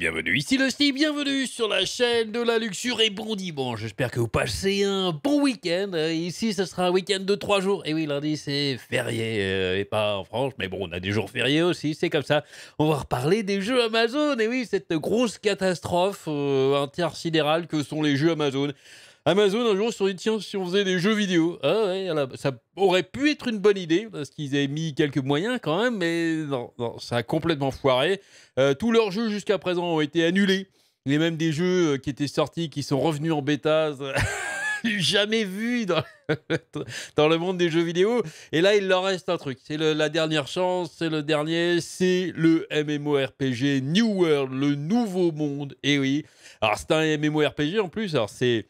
bienvenue ici le style, bienvenue sur la chaîne de la luxure et bon dimanche. J'espère que vous passez un bon week-end. Euh, ici, ce sera un week-end de trois jours. Et oui, lundi, c'est férié euh, et pas en France, mais bon, on a des jours fériés aussi, c'est comme ça. On va reparler des jeux Amazon. Et oui, cette grosse catastrophe euh, intersidérale que sont les jeux Amazon. Amazon, un jour, se sont dit si on faisait des jeux vidéo, hein, ça aurait pu être une bonne idée, parce qu'ils avaient mis quelques moyens quand même, mais non, ça a complètement foiré. Euh, tous leurs jeux jusqu'à présent ont été annulés. Il y même des jeux euh, qui étaient sortis qui sont revenus en bêta. jamais vu dans, le monde des jeux vidéo. Et là, il leur reste un truc. C'est la dernière chance, c'est le dernier, c'est le MMORPG New World, le nouveau monde. Et oui. Alors, c'est un MMORPG en plus. Alors, c'est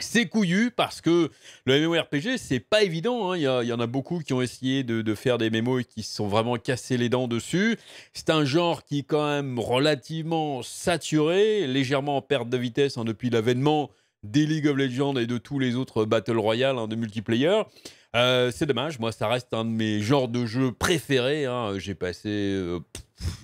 c'est couillu parce que le MMORPG, c'est pas évident. Hein. Il y, en a beaucoup qui ont essayé de, faire des mémos et qui se sont vraiment cassés les dents dessus. C'est un genre qui est quand même relativement saturé, légèrement en perte de vitesse hein, depuis l'avènement des League of Legends et de tous les autres Battle Royale hein, de multiplayer. Euh, c'est dommage, moi ça reste un de mes genres de jeux préférés. J'ai passé... Euh,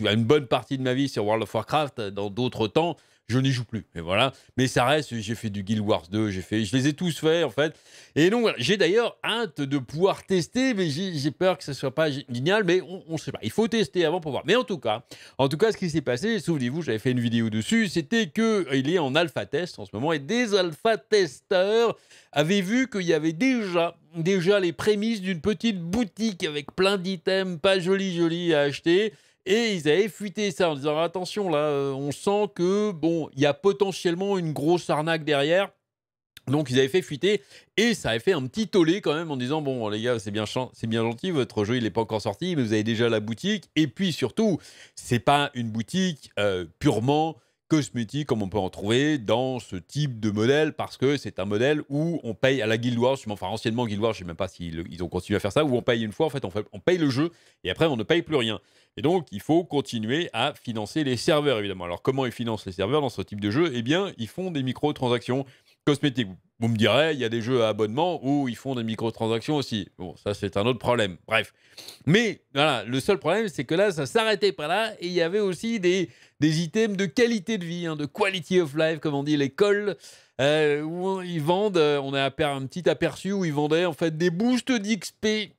une bonne partie de ma vie sur World of Warcraft. Euh, dans d'autres temps, je n'y joue plus. Mais voilà. Mais ça reste, j'ai fait du Guild Wars 2, j'ai fait, je les ai tous faits en fait. Et donc, j'ai d'ailleurs hâte de pouvoir tester, mais j'ai peur que ce soit pas génial. Mais on ne sait pas. Il faut tester avant pour voir. Mais en tout cas, en tout cas, ce qui s'est passé, souvenez-vous, j'avais fait une vidéo dessus, c'était que euh, il est en alpha test en ce moment et des alpha testeurs avaient vu qu'il y avait déjà déjà les prémices d'une petite boutique avec plein d'items pas jolis jolis à acheter et ils avaient fuité ça en disant attention là, euh, on sent que bon, il y a potentiellement une grosse arnaque derrière. Donc ils avaient fait fuiter et ça avait fait un petit tollé quand même en disant bon les gars c'est bien c'est bien gentil votre jeu il n'est pas encore sorti mais vous avez déjà la boutique et puis surtout c'est pas une boutique euh, purement cosmétiques comme on peut en trouver dans ce type de modèle parce que c'est un modèle où on paye à la Guild Wars, enfin anciennement Guild Wars, je ne sais même pas s'ils ont continué à faire ça, où on paye une fois, en fait on, on, paye le jeu et après on ne paye plus rien. Et donc il faut continuer à financer les serveurs évidemment. Alors comment ils financent les serveurs dans ce type de jeu Eh bien ils font des microtransactions cosmétiques. Vous me direz, il y a des jeux à abonnement où ils font des microtransactions aussi. Bon, ça c'est un autre problème. Bref. Mais voilà, le seul problème c'est que là, ça s'arrêtait pas là et il y avait aussi des des items de qualité de vie, hein, de quality of life, comme on dit, l'école, euh, où ils vendent, euh, on a un petit aperçu où ils vendaient en fait des boosts d'XP.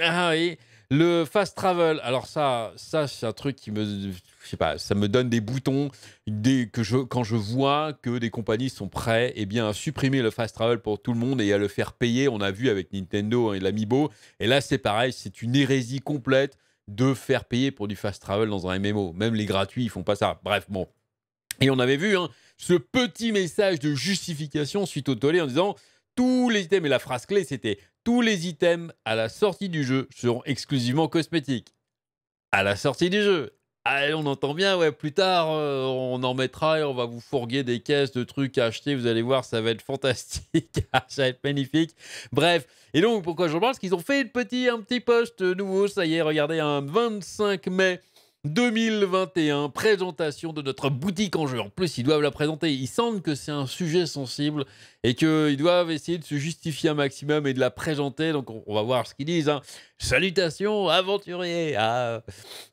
Ah oui, le fast travel. Alors ça, ça c'est un truc qui me, je sais pas, ça me donne des boutons dès que je, quand je vois que des compagnies sont prêtes, eh bien à supprimer le fast travel pour tout le monde et à le faire payer. On a vu avec Nintendo hein, et l'Amibo, Et là c'est pareil, c'est une hérésie complète de faire payer pour du fast travel dans un MMO. Même les gratuits, ils font pas ça. Bref, bon. Et on avait vu hein, ce petit message de justification suite au tollé en disant tous les items, et la phrase clé c'était tous les items à la sortie du jeu seront exclusivement cosmétiques. À la sortie du jeu on entend bien, ouais, plus tard, euh, on en mettra et on va vous fourguer des caisses de trucs à acheter. Vous allez voir, ça va être fantastique, ah, ça va être magnifique. Bref, et donc, pourquoi vous parle Parce qu'ils ont fait un petit post nouveau, ça y est, regardez, un 25 mai. 2021, présentation de notre boutique en jeu. En plus, ils doivent la présenter. ils sentent que c'est un sujet sensible et qu'ils doivent essayer de se justifier un maximum et de la présenter. Donc, on va voir ce qu'ils disent. Hein. Salutations, aventuriers ah.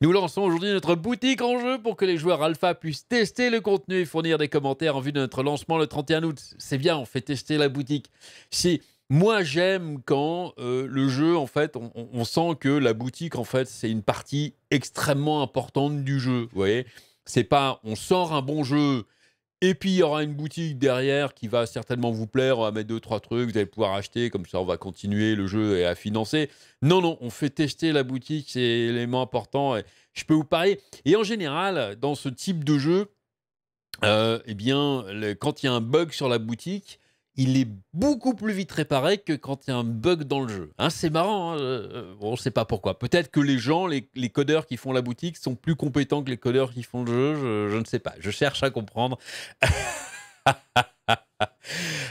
Nous lançons aujourd'hui notre boutique en jeu pour que les joueurs alpha puissent tester le contenu et fournir des commentaires en vue de notre lancement le 31 août. C'est bien, on fait tester la boutique. Si moi, j'aime quand euh, le jeu, en fait, on, sent que la boutique, en fait, c'est une partie extrêmement importante du jeu. Vous voyez, c'est pas on sort un bon jeu et puis il y aura une boutique derrière qui va certainement vous plaire. On va mettre deux trois trucs, vous allez pouvoir acheter. Comme ça, on va continuer le jeu et à financer. Non, non, on fait tester la boutique, c'est l'élément important. je peux vous parler. Et en général, dans ce type de jeu, euh, eh bien, quand il y a un bug sur la boutique, il est beaucoup plus vite réparé que quand il y a un bug dans le jeu. Hein, c'est marrant, hein, euh, on ne sait pas pourquoi. Peut-être que les gens, les, codeurs qui font la boutique sont plus compétents que les codeurs qui font le jeu, je, ne sais pas. Je cherche à comprendre.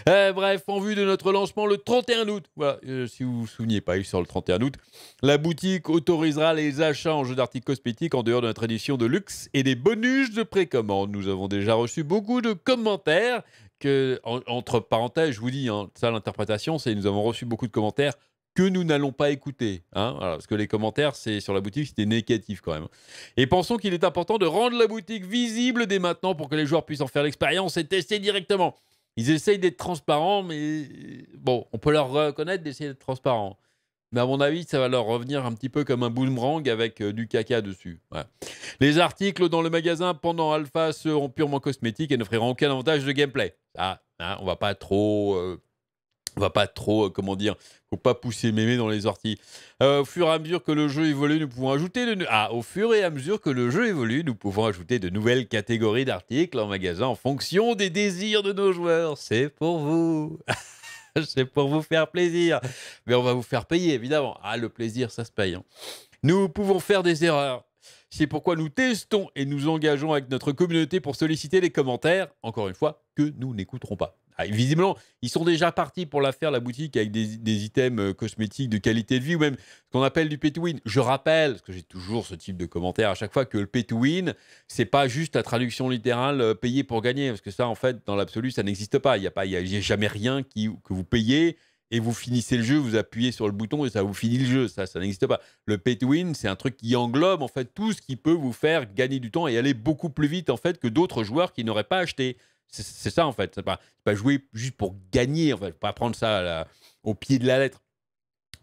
Euh, bref, en vue de notre lancement le 31 août, euh, si vous vous souvenez pas, il sort le 31 août, la boutique autorisera les achats en jeu d'articles cosmétiques en dehors de la tradition de luxe et des bonus de précommande. Nous avons déjà reçu beaucoup de commentaires que, entre parenthèses, je vous dis, hein, ça l'interprétation, c'est nous avons reçu beaucoup de commentaires que nous n'allons pas écouter. Hein. parce que les commentaires, c'est sur la boutique, c'était négatif quand même. Et pensons qu'il est important de rendre la boutique visible dès maintenant pour que les joueurs puissent en faire l'expérience et tester directement. Ils essayent d'être transparents, mais bon, on peut leur reconnaître d'essayer d'être transparents. Mais à mon avis, ça va leur revenir un petit peu comme un boomerang avec euh, du caca dessus. Les articles dans le magasin pendant Alpha seront purement cosmétiques et n'offriront aucun avantage de gameplay. Ah, ah, on va pas trop. Euh, va pas trop, euh, comment dire, faut pas pousser mémé dans les orties. Euh, au fur et à mesure que le jeu évolue, nous pouvons ajouter de ah, au fur et à mesure que le jeu évolue, nous pouvons ajouter de nouvelles catégories d'articles en magasin en fonction des désirs de nos joueurs. C'est pour vous. C'est pour vous faire plaisir. Mais on va vous faire payer, évidemment. Ah, le plaisir, ça se paye. Hein. Nous pouvons faire des erreurs. C'est pourquoi nous testons et nous engageons avec notre communauté pour solliciter les commentaires, encore une fois, que nous n'écouterons pas. Ah, visiblement, ils sont déjà partis pour la faire, la boutique, avec des, items euh, cosmétiques de qualité de vie ou même ce qu'on appelle du pay to win. Je rappelle, parce que j'ai toujours ce type de commentaire à chaque fois, que le pay to win, c'est pas juste la traduction littérale euh, payer pour gagner, parce que ça, en fait, dans l'absolu, ça n'existe pas. Il n'y a, pas, a jamais rien qui, que vous payez et vous finissez le jeu, vous appuyez sur le bouton et ça vous finit le jeu. Ça, ça n'existe pas. Le pay to win, c'est un truc qui englobe en fait tout ce qui peut vous faire gagner du temps et aller beaucoup plus vite en fait que d'autres joueurs qui n'auraient pas acheté. C'est ça en fait. C'est pas, pas jouer juste pour gagner. En fait, pas prendre ça au pied de la lettre.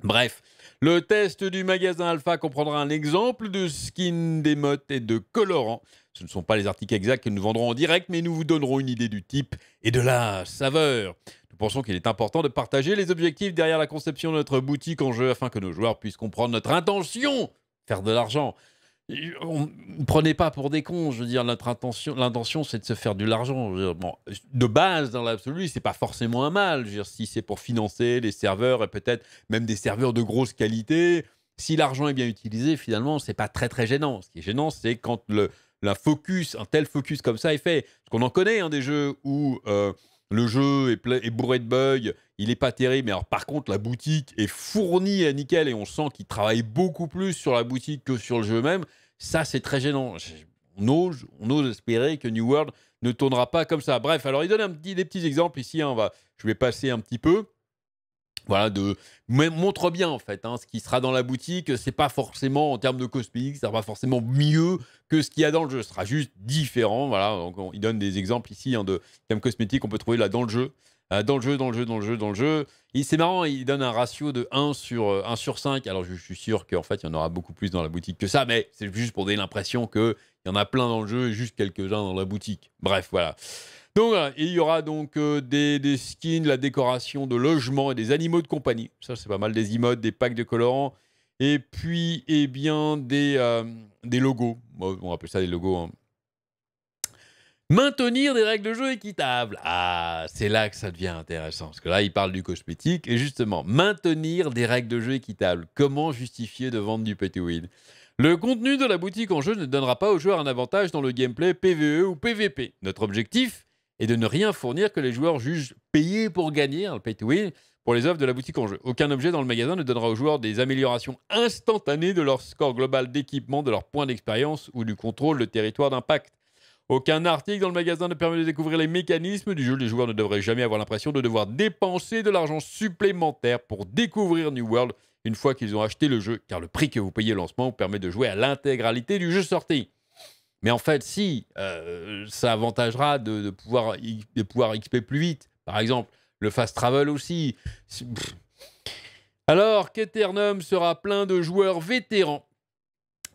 Bref, le test du magasin Alpha comprendra un exemple de skin modes et de colorants ce ne sont pas les articles exacts que nous vendrons en direct, mais nous vous donnerons une idée du type et de la saveur. Nous pensons qu'il est important de partager les objectifs derrière la conception de notre boutique en jeu afin que nos joueurs puissent comprendre notre intention, faire de l'argent. On ne prenez pas pour des cons, je veux dire, notre intention, l'intention c'est de se faire de l'argent. de base, dans l'absolu, c'est pas forcément un mal. Je veux dire, si c'est pour financer les serveurs et peut-être même des serveurs de grosse qualité, si l'argent est bien utilisé, finalement, c'est pas très très gênant. Ce qui est gênant, c'est quand le, un focus, un tel focus comme ça est fait. Parce qu'on en connaît hein, des jeux où euh, le jeu est, bourré de bugs, il n'est pas terrible, mais alors par contre la boutique est fournie à nickel et on sent qu'il travaille beaucoup plus sur la boutique que sur le jeu même. Ça, c'est très gênant. On ose, on ose espérer que New World ne tournera pas comme ça. Bref, alors il donne un petit, des petits exemples ici. Hein, on va, je vais passer un petit peu voilà, de montre bien en fait hein, ce qui sera dans la boutique. C'est pas forcément en termes de cosmétiques, ça va forcément mieux que ce qu'il y a dans le jeu. Ce sera juste différent. Voilà, donc il donne des exemples ici hein, de thèmes cosmétiques qu'on peut trouver là euh, dans le jeu. dans le jeu, dans le jeu, dans le jeu, dans le jeu. C'est marrant, il donne un ratio de 1 sur, euh, sur 5. Alors je, suis sûr qu'en fait, il y en aura beaucoup plus dans la boutique que ça, mais c'est juste pour donner l'impression qu'il y en a plein dans le jeu et juste quelques-uns dans la boutique. Bref, voilà. Donc, il y aura donc euh, des, skins, la décoration de logements et des animaux de compagnie. Ça, c'est pas mal. Des emotes, des packs de colorants. Et puis, eh bien, des, euh, des logos. on appelle ça des logos. Hein. Maintenir des règles de jeu équitables. Ah, c'est là que ça devient intéressant. Parce que là, il parle du cosmétique. Et justement, maintenir des règles de jeu équitables. Comment justifier de vendre du pay win le contenu de la boutique en jeu ne donnera pas aux joueurs un avantage dans le gameplay PvE ou PvP. Notre objectif et de ne rien fournir que les joueurs jugent payé pour gagner, hein, le pay to win, pour les offres de la boutique en jeu. Aucun objet dans le magasin ne donnera aux joueurs des améliorations instantanées de leur score global d'équipement, de leur point d'expérience ou du contrôle de territoire d'impact. Aucun article dans le magasin ne permet de découvrir les mécanismes du jeu. Les joueurs ne devraient jamais avoir l'impression de devoir dépenser de l'argent supplémentaire pour découvrir New World une fois qu'ils ont acheté le jeu, car le prix que vous payez au lancement vous permet de jouer à l'intégralité du jeu sorti. Mais en fait, si, euh, ça avantagera de, pouvoir, de pouvoir XP plus vite, par exemple. Le fast travel aussi. Alors qu'Eternum sera plein de joueurs vétérans,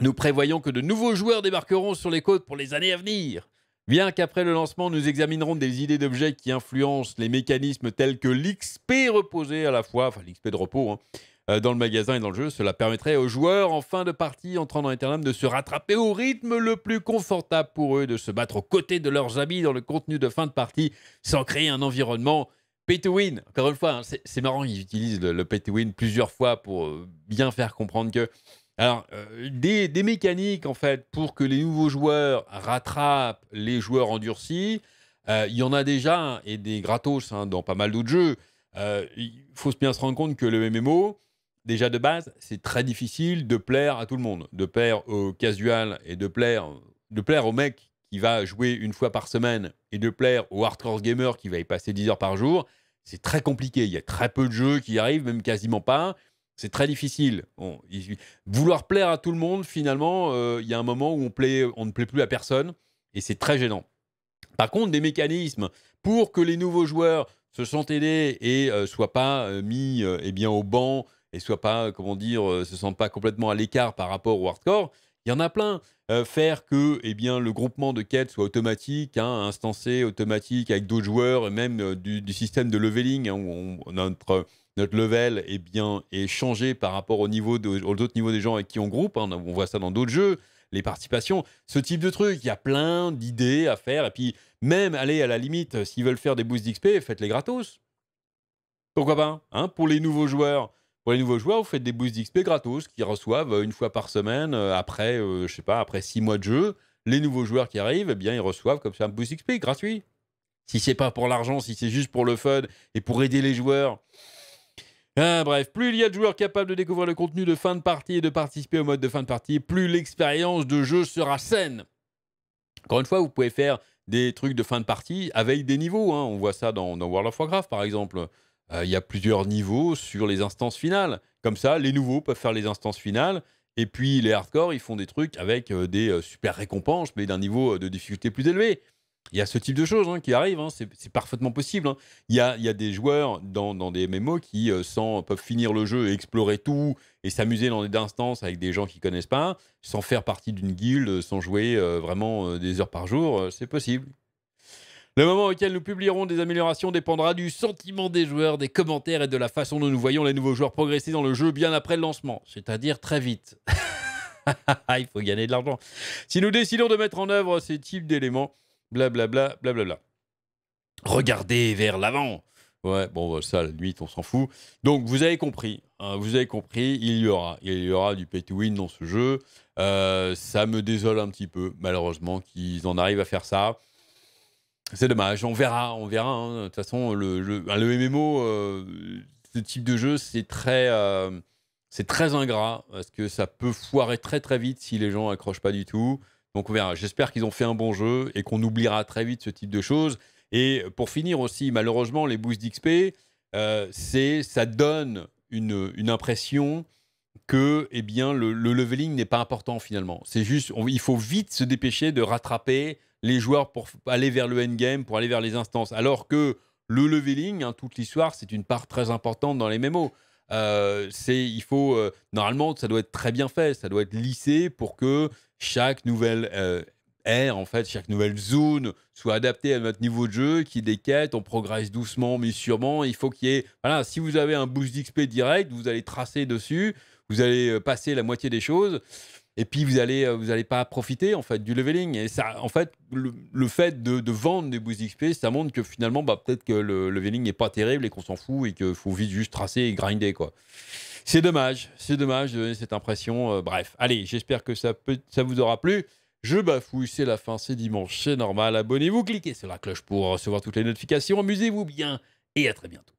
nous prévoyons que de nouveaux joueurs débarqueront sur les côtes pour les années à venir. Bien qu'après le lancement, nous examinerons des idées d'objets qui influencent les mécanismes tels que l'XP reposé à la fois, enfin l'XP de repos, hein, euh, dans le magasin et dans le jeu. Cela permettrait aux joueurs en fin de partie, entrant dans Eternam, de se rattraper au rythme le plus confortable pour eux, de se battre aux côtés de leurs amis dans le contenu de fin de partie, sans créer un environnement pay to win. Encore une fois, hein, c'est marrant, ils utilisent le, pay to win plusieurs fois pour euh, bien faire comprendre que. Alors, euh, des, mécaniques, en fait, pour que les nouveaux joueurs rattrapent les joueurs endurcis, il y en a déjà, et des gratos hein, dans pas mal d'autres jeux. Il faut bien se rendre compte que le MMO, déjà de base, c'est très difficile de plaire à tout le monde, de plaire au casual et de plaire, de plaire au mec qui va jouer une fois par semaine et de plaire au hardcore gamer qui va y passer 10 heures par jour. C'est très compliqué. Il y a très peu de jeux qui arrivent, même quasiment pas. C'est très difficile. vouloir plaire à tout le monde, finalement, euh, il y a un moment où on, on ne plaît plus à personne et c'est très gênant. Par contre, des mécanismes pour que les nouveaux joueurs se sentent aidés et ne euh, soient pas euh, mis eh bien, au banc et soit pas, euh, comment dire, euh, se sentent pas complètement à l'écart par rapport au hardcore. Il y en a plein. Euh, faire que eh bien, le groupement de quêtes soit automatique, hein, instancé, automatique, avec d'autres joueurs, et même du, système de leveling, hein, où notre, notre level et eh bien, est changé par rapport au niveau aux autres niveaux des gens avec qui on groupe. Hein. on voit ça dans d'autres jeux, les participations, ce type de truc. Il y a plein d'idées à faire. Et puis, même, aller à la limite, s'ils veulent faire des boosts d'XP, faites-les gratos. Pourquoi pas Pour les nouveaux joueurs pour les nouveaux joueurs, vous faites des boosts d'XP gratos qui reçoivent euh, une fois par semaine euh, après, euh, je sais pas, après six mois de jeu. Les nouveaux joueurs qui arrivent, eh bien, ils reçoivent comme ça un boost d'XP gratuit. Si c'est pas pour l'argent, si c'est juste pour le fun et pour aider les joueurs, ah, bref, plus il y a de joueurs capables de découvrir le contenu de fin de partie et de participer au mode de fin de partie, plus l'expérience de jeu sera saine. Encore une fois, vous pouvez faire des trucs de fin de partie avec des niveaux. Hein. On voit ça dans, dans, World of Warcraft, par exemple. Euh, il y a plusieurs niveaux sur les instances finales. Comme ça, les nouveaux peuvent faire les instances finales. Et puis les hardcore, ils font des trucs avec euh, des euh, super récompenses, mais d'un niveau de difficulté plus élevé. Il y a ce type de choses hein, qui arrivent, hein. c'est parfaitement possible. Hein. Il, y a, des joueurs dans, des MMO qui peuvent finir le jeu et explorer tout et s'amuser dans des instances avec des gens qui connaissent pas, sans faire partie d'une guilde, sans jouer vraiment des heures par jour, c'est possible. Le moment auquel nous publierons des améliorations dépendra du sentiment des joueurs, des commentaires et de la façon dont nous voyons les nouveaux joueurs progresser dans le jeu bien après le lancement, c'est-à-dire très vite. Il faut gagner de l'argent. Si nous décidons de mettre en œuvre ces types d'éléments, blablabla, blablabla. Regardez vers l'avant. Ouais, bon, bah, ça, la nuit, on s'en fout. Donc, vous avez compris. Hein, vous avez compris, il y aura. Il y aura du pay to win dans ce jeu. Euh, ça me désole un petit peu, malheureusement, qu'ils en arrivent à faire ça. C'est dommage, on verra, on verra. Hein. De toute façon, le, MMO, euh, ce type de jeu, c'est très, euh, c'est très ingrat parce que ça peut foirer très très vite si les gens accrochent pas du tout. Donc on verra. J'espère qu'ils ont fait un bon jeu et qu'on oubliera très vite ce type de choses. Et pour finir aussi, malheureusement, les boosts d'XP, euh, c'est, ça donne une, impression que eh bien, le, leveling n'est pas important finalement. C'est juste, il faut vite se dépêcher de rattraper les joueurs pour aller vers le endgame, pour aller vers les instances. Alors que le leveling, hein, toute l'histoire, c'est une part très importante dans les MMO. Euh, c'est il faut euh, normalement ça doit être très bien fait, ça doit être lissé pour que chaque nouvelle euh, en fait, chaque nouvelle zone soit adaptée à notre niveau de jeu, qui des quêtes, on progresse doucement mais sûrement. Il faut qu'il y ait voilà, si vous avez un boost d'XP direct, vous allez tracer dessus, vous allez euh, passer la moitié des choses et puis vous allez euh, vous allez pas profiter en fait du leveling et ça en fait le, fait de, vendre des boosts XP ça montre que finalement bah, peut-être que le, leveling n'est pas terrible et qu'on s'en fout et qu'il faut vite juste tracer et grinder quoi c'est dommage c'est dommage de donner cette impression euh, bref allez j'espère que ça ça vous aura plu je bafouille, c'est la fin, c'est dimanche, c'est normal. Abonnez-vous, cliquez sur la cloche pour recevoir toutes les notifications. Amusez-vous bien et à très bientôt.